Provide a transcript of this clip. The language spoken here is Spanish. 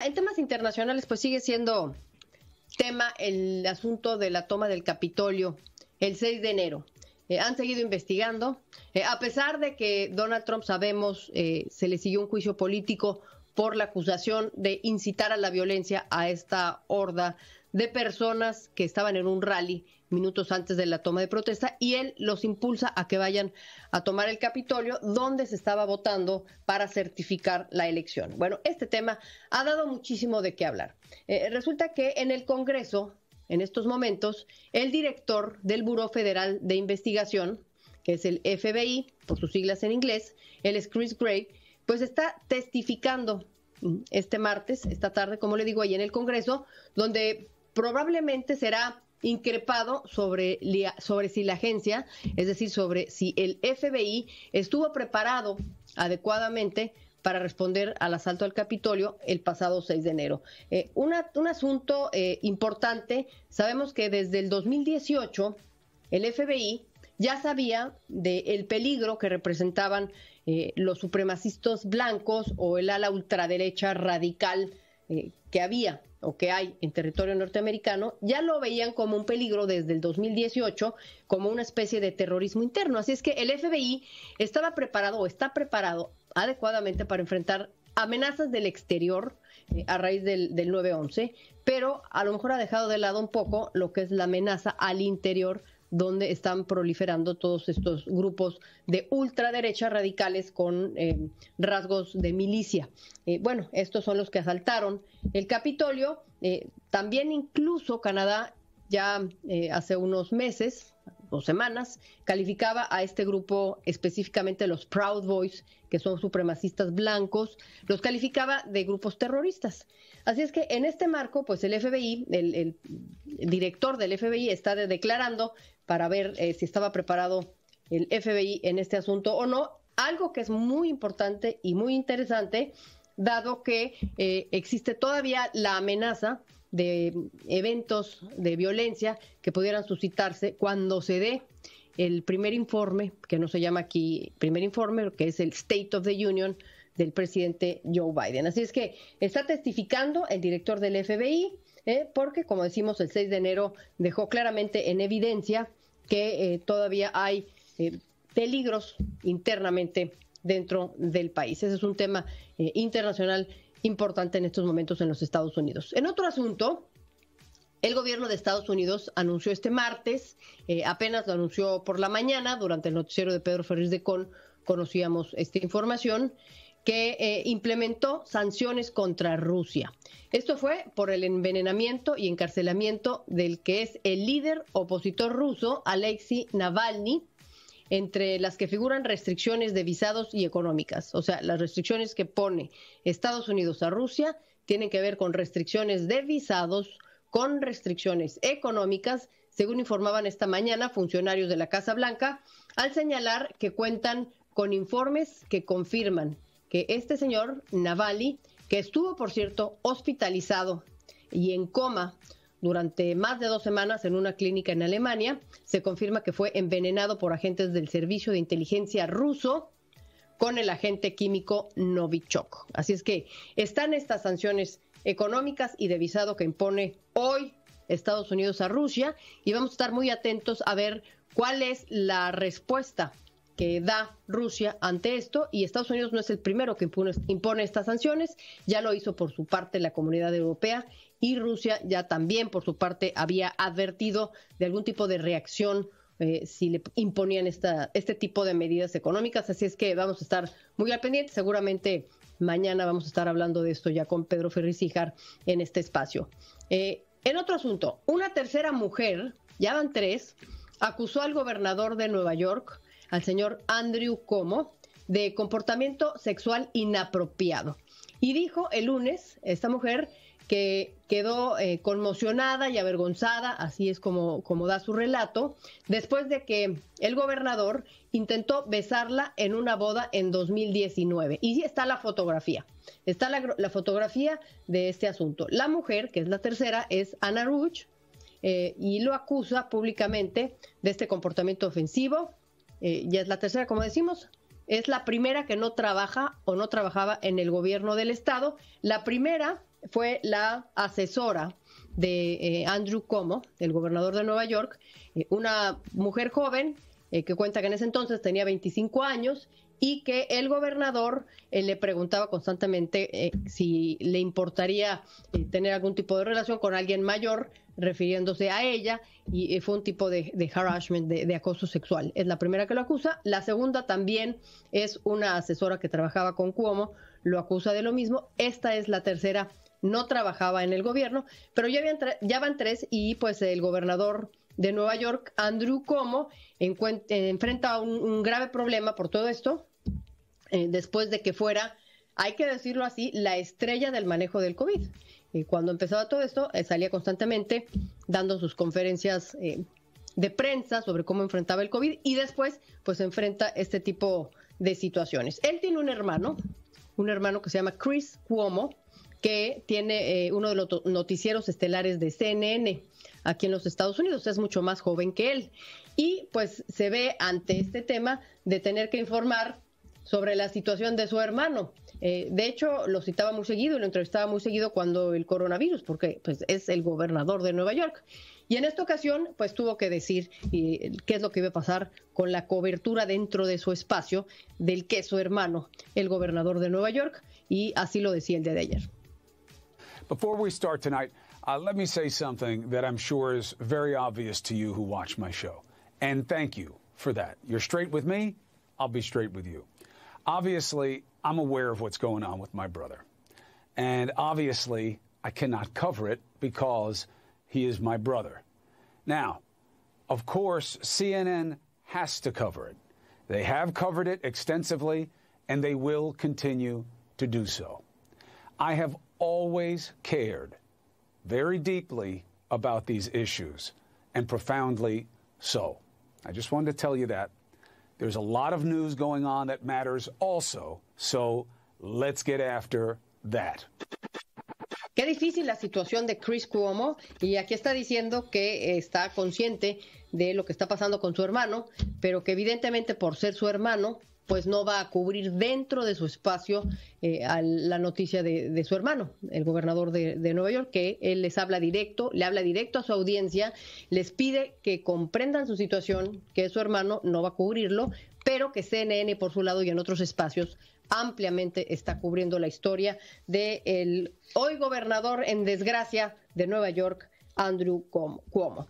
en temas internacionales, pues sigue siendo tema el asunto de la toma del Capitolio el 6 de enero. Eh, han seguido investigando, eh, a pesar de que Donald Trump, sabemos, eh, se le siguió un juicio político por la acusación de incitar a la violencia a esta horda de personas que estaban en un rally minutos antes de la toma de protesta y él los impulsa a que vayan a tomar el Capitolio donde se estaba votando para certificar la elección. Bueno, este tema ha dado muchísimo de qué hablar. Eh, resulta que en el Congreso, en estos momentos, el director del Buró Federal de Investigación, que es el FBI, por sus siglas en inglés, él es Chris Gray, pues está testificando mm, este martes, esta tarde, como le digo, ahí en el Congreso, donde probablemente será increpado sobre, sobre si la agencia, es decir, sobre si el FBI estuvo preparado adecuadamente para responder al asalto al Capitolio el pasado 6 de enero. Eh, un asunto eh, importante, sabemos que desde el 2018 el FBI ya sabía del peligro que representaban eh, los supremacistas blancos o el ala ultraderecha radical eh, que había o que hay en territorio norteamericano, ya lo veían como un peligro desde el 2018, como una especie de terrorismo interno. Así es que el FBI estaba preparado o está preparado adecuadamente para enfrentar amenazas del exterior eh, a raíz del, del 9-11, pero a lo mejor ha dejado de lado un poco lo que es la amenaza al interior donde están proliferando todos estos grupos de ultraderecha radicales con eh, rasgos de milicia. Eh, bueno, estos son los que asaltaron el Capitolio. Eh, también incluso Canadá ya hace unos meses dos semanas, calificaba a este grupo, específicamente los Proud Boys, que son supremacistas blancos, los calificaba de grupos terroristas. Así es que en este marco, pues el FBI, el, director del FBI está de declarando para ver eh, si estaba preparado el FBI en este asunto o no, algo que es muy importante y muy interesante, dado que eh, existe todavía la amenaza de eventos de violencia que pudieran suscitarse cuando se dé el primer informe, que no se llama aquí primer informe, que es el State of the Union del presidente Joe Biden. Así es que está testificando el director del FBI, ¿eh? porque como decimos, el 6 de enero dejó claramente en evidencia que eh, todavía hay eh, peligros internamente dentro del país. Ese es un tema internacional importante en estos momentos en los Estados Unidos. En otro asunto, el gobierno de Estados Unidos anunció este martes, eh, apenas lo anunció por la mañana, durante el noticiero de Pedro Ferriz de Con, conocíamos esta información, que eh, implementó sanciones contra Rusia. Esto fue por el envenenamiento y encarcelamiento del que es el líder opositor ruso, Alexei Navalny, entre las que figuran restricciones de visados y económicas. O sea, las restricciones que pone Estados Unidos a Rusia tienen que ver con restricciones de visados, con restricciones económicas, según informaban esta mañana funcionarios de la Casa Blanca, al señalar que cuentan con informes que confirman que este señor, Navalny, que estuvo, por cierto, hospitalizado y en coma durante más de dos semanas en una clínica en Alemania. Se confirma que fue envenenado por agentes del Servicio de Inteligencia ruso con el agente químico Novichok. Así es que están estas sanciones económicas y de visado que impone hoy Estados Unidos a Rusia y vamos a estar muy atentos a ver cuál es la respuesta que da Rusia ante esto y Estados Unidos no es el primero que impone, impone, estas sanciones, ya lo hizo por su parte la comunidad europea y Rusia ya también por su parte había advertido de algún tipo de reacción eh, si le imponían esta, este tipo de medidas económicas. Así es que vamos a estar muy al pendiente. Seguramente mañana vamos a estar hablando de esto ya con Pedro Ferrizijar en este espacio. Eh, en otro asunto, una tercera mujer, ya van tres, acusó al gobernador de Nueva York, al señor Andrew Como, de comportamiento sexual inapropiado. Y dijo el lunes, esta mujer, que quedó eh, conmocionada y avergonzada, así es como, como da su relato, después de que el gobernador intentó besarla en una boda en 2019. Y está la fotografía, está la, fotografía de este asunto. La mujer, que es la tercera, es Ana Ruch, eh, y lo acusa públicamente de este comportamiento ofensivo. Y eh, ya es la tercera, como decimos, es la primera que no trabaja o no trabajaba en el gobierno del Estado. La primera fue la asesora de eh, Andrew Cuomo, el gobernador de Nueva York, eh, una mujer joven eh, que cuenta que en ese entonces tenía 25 años y que el gobernador le preguntaba constantemente si le importaría tener algún tipo de relación con alguien mayor, refiriéndose a ella, y fue un tipo de, harassment, de, de, acoso sexual. Es la primera que lo acusa. La segunda también es una asesora que trabajaba con Cuomo, lo acusa de lo mismo. Esta es la tercera no trabajaba en el gobierno, pero ya, ya van tres y pues el gobernador de Nueva York, Andrew Cuomo, enfrenta un, grave problema por todo esto, eh, después de que fuera, hay que decirlo así, la estrella del manejo del COVID. Y cuando empezaba todo esto, eh, salía constantemente dando sus conferencias eh, de prensa sobre cómo enfrentaba el COVID y después pues enfrenta este tipo de situaciones. Él tiene un hermano, un hermano que se llama Chris Cuomo, que tiene eh, uno de los noticieros estelares de CNN aquí en los Estados Unidos, es mucho más joven que él. Y pues se ve ante este tema de tener que informar sobre la situación de su hermano. Eh, de hecho, lo citaba muy seguido y lo entrevistaba muy seguido cuando el coronavirus, porque pues, es el gobernador de Nueva York. Y en esta ocasión, pues tuvo que decir qué es lo que iba a pasar con la cobertura dentro de su espacio del que su hermano, el gobernador de Nueva York, y así lo decía el día de ayer. Before we start tonight, uh, let me say something that I'm sure is very obvious to you who watch my show. And thank you for that. You're straight with me, I'll be straight with you. Obviously, I'm aware of what's going on with my brother. And obviously, I cannot cover it because he is my brother. Now, of course, CNN has to cover it. They have covered it extensively, and they will continue to do so. I have always cared very deeply about these issues, and profoundly so. I just wanted to tell you that. There's a lot of news going on that matters also, so let's get after that. Qué difícil la situación de Chris Cuomo y aquí está diciendo que eh, está consciente de lo que está pasando con su hermano, pero que evidentemente por ser su hermano pues no va a cubrir dentro de su espacio eh, la noticia de, su hermano, el gobernador de, Nueva York, que él les habla directo, le habla directo a su audiencia, les pide que comprendan su situación, que su hermano no va a cubrirlo, pero que CNN por su lado y en otros espacios ampliamente está cubriendo la historia del hoy gobernador en desgracia de Nueva York, Andrew Cuomo.